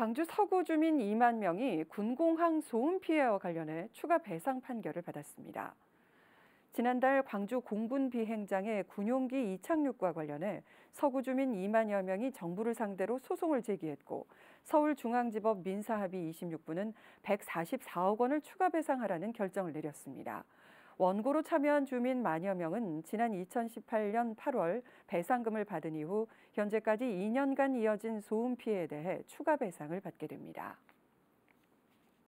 광주 서구 주민 2만 명이 군공항 소음 피해와 관련해 추가 배상 판결을 받았습니다. 지난달 광주 공군 비행장의 군용기 이착륙과 관련해 서구 주민 2만여 명이 정부를 상대로 소송을 제기했고 서울중앙지법 민사합의 26부는 144억 원을 추가 배상하라는 결정을 내렸습니다. 원고로 참여한 주민 만여 명은 지난 2018년 8월 배상금을 받은 이후 현재까지 2년간 이어진 소음 피해에 대해 추가 배상을 받게 됩니다.